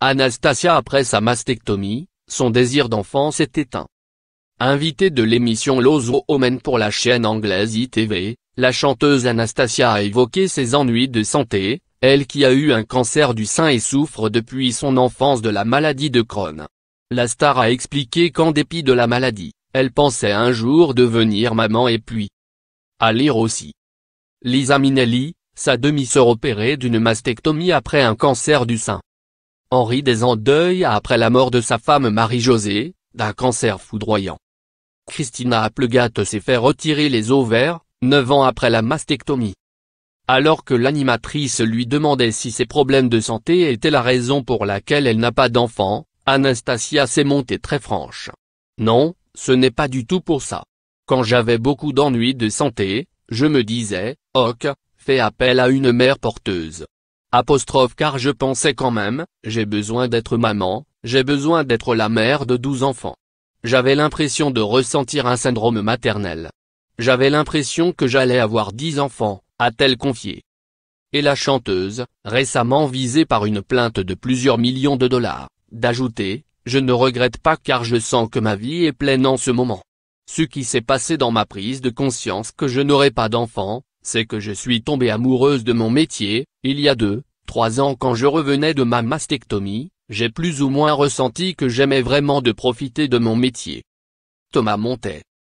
Anastasia après sa mastectomie, son désir d'enfant s'est éteint. Invitée de l'émission Lozo Omen pour la chaîne anglaise ITV, la chanteuse Anastasia a évoqué ses ennuis de santé, elle qui a eu un cancer du sein et souffre depuis son enfance de la maladie de Crohn. La star a expliqué qu'en dépit de la maladie, elle pensait un jour devenir maman et puis... À lire aussi. Lisa Minelli, sa demi-sœur opérée d'une mastectomie après un cancer du sein. Henri Des en deuil après la mort de sa femme Marie-Josée, d'un cancer foudroyant. Christina Applegate s'est fait retirer les ovaires, neuf ans après la mastectomie. Alors que l'animatrice lui demandait si ses problèmes de santé étaient la raison pour laquelle elle n'a pas d'enfant, Anastasia s'est montée très franche. Non, ce n'est pas du tout pour ça. Quand j'avais beaucoup d'ennuis de santé, je me disais, ok, fais appel à une mère porteuse. Apostrophe car je pensais quand même, j'ai besoin d'être maman, j'ai besoin d'être la mère de douze enfants. J'avais l'impression de ressentir un syndrome maternel. J'avais l'impression que j'allais avoir dix enfants, a-t-elle confié. Et la chanteuse, récemment visée par une plainte de plusieurs millions de dollars, d'ajouter, je ne regrette pas car je sens que ma vie est pleine en ce moment. Ce qui s'est passé dans ma prise de conscience que je n'aurai pas d'enfants, c'est que je suis tombée amoureuse de mon métier, il y a deux, trois ans quand je revenais de ma mastectomie, j'ai plus ou moins ressenti que j'aimais vraiment de profiter de mon métier. Thomas Montet